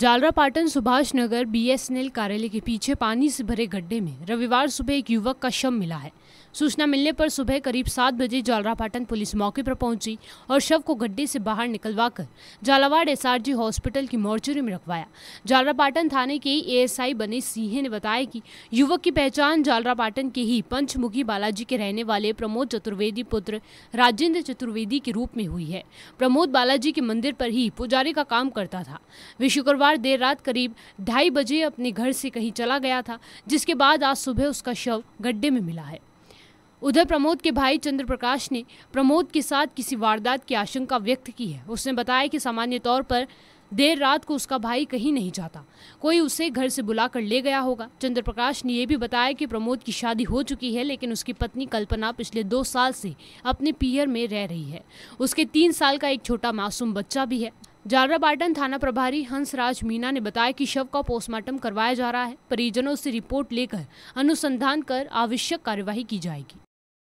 जालरा Patan Subhash Nagar BSNL कार्यालय के पीछे पानी से भरे गड्ढे में रविवार सुबह एक युवक का शव मिला है सूचना मिलने पर सुबह करीब सात बजे जालरा पाटन पुलिस मौके पर पहुंची और शव को गड्ढे से बाहर निकलवाकर आर एसआरजी हॉस्पिटल की मोर्चरी में रखवाया जालरा पाटन थाने के एएसआई बने सिंह ने बताया कि युवक की पहचान जालरा पाटन के ही पंचमुखी बालाजी के रहने वाले प्रमोद चतुर्वेदी पुत्र राजेंद्र चतुर्वेदी के रूप में हुई है प्रमोद बालाजी के मंदिर पर ही पुजारी का काम करता था विश्वकर्मा मंगलवार देर रात करीब ढाई बजे अपने घर से कहीं चला गया था जिसके बाद आज सुबह उसका शव गड्ढे में मिला है उधर प्रमोद के भाई चंद्र प्रकाश ने प्रमोद के साथ किसी वारदात की आशंका व्यक्त की है उसने बताया कि सामान्य तौर पर देर रात को उसका भाई कहीं नहीं जाता कोई उसे घर से बुलाकर ले गया होगा चंद्र प्रकाश ने यह भी बताया कि प्रमोद की शादी हो चुकी है लेकिन उसकी पत्नी कल्पना पिछले दो साल से अपने पियर में रह रही है उसके तीन साल का एक छोटा मासूम बच्चा भी है जालराबाटन थाना प्रभारी हंसराज मीना ने बताया कि शव का पोस्टमार्टम करवाया जा रहा है परिजनों से रिपोर्ट लेकर अनुसंधान कर आवश्यक कार्यवाही की जाएगी